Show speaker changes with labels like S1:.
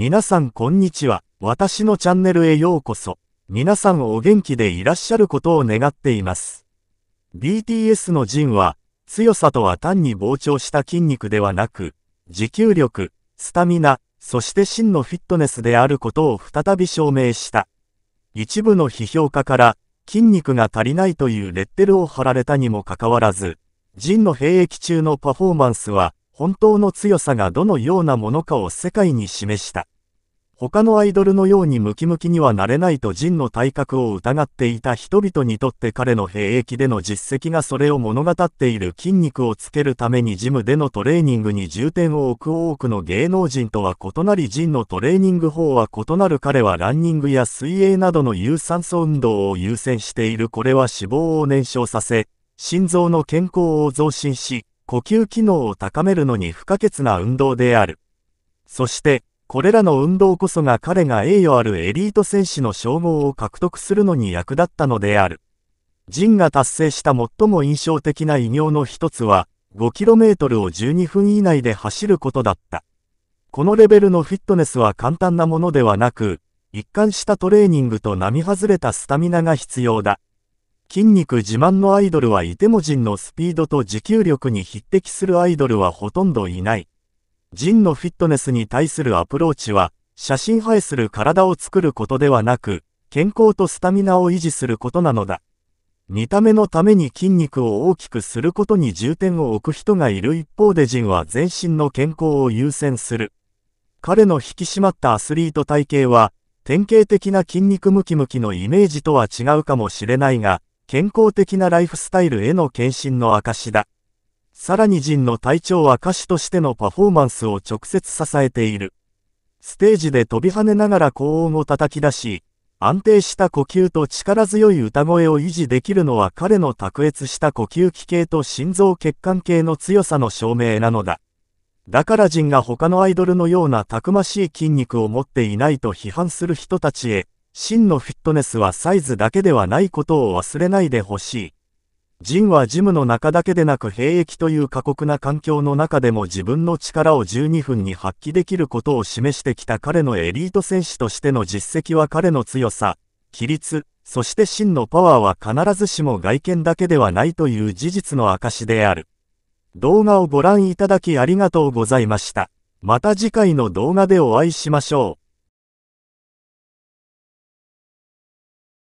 S1: 皆さんこんにちは。私のチャンネルへようこそ。皆さんお元気でいらっしゃることを願っています。BTS のジンは、強さとは単に膨張した筋肉ではなく、持久力、スタミナ、そして真のフィットネスであることを再び証明した。一部の批評家から、筋肉が足りないというレッテルを貼られたにもかかわらず、ジンの兵役中のパフォーマンスは、本当の強さがどのようなものかを世界に示した。他のアイドルのようにムキムキにはなれないとジンの体格を疑っていた人々にとって彼の兵役での実績がそれを物語っている筋肉をつけるためにジムでのトレーニングに重点を置く多くの芸能人とは異なりジンのトレーニング法は異なる彼はランニングや水泳などの有酸素運動を優先しているこれは脂肪を燃焼させ心臓の健康を増進し呼吸機能を高めるのに不可欠な運動である。そして、これらの運動こそが彼が栄誉あるエリート選手の称号を獲得するのに役立ったのである。ジンが達成した最も印象的な偉業の一つは、5km を12分以内で走ることだった。このレベルのフィットネスは簡単なものではなく、一貫したトレーニングと並外れたスタミナが必要だ。筋肉自慢のアイドルはいても人のスピードと持久力に匹敵するアイドルはほとんどいない。ジンのフィットネスに対するアプローチは、写真映えする体を作ることではなく、健康とスタミナを維持することなのだ。見た目のために筋肉を大きくすることに重点を置く人がいる一方でジンは全身の健康を優先する。彼の引き締まったアスリート体型は、典型的な筋肉ムキムキのイメージとは違うかもしれないが、健康的なライフスタイルへの献身の証だ。さらに人の体調は歌手としてのパフォーマンスを直接支えている。ステージで飛び跳ねながら高音を叩き出し、安定した呼吸と力強い歌声を維持できるのは彼の卓越した呼吸器系と心臓血管系の強さの証明なのだ。だから人が他のアイドルのようなたくましい筋肉を持っていないと批判する人たちへ、真のフィットネスはサイズだけではないことを忘れないでほしい。ジンはジムの中だけでなく兵役という過酷な環境の中でも自分の力を12分に発揮できることを示してきた彼のエリート選手としての実績は彼の強さ、規律、そして真のパワーは必ずしも外見だけではないという事実の証である。動画をご覧いただきありがとうございました。また次回の動画でお会いしましょう。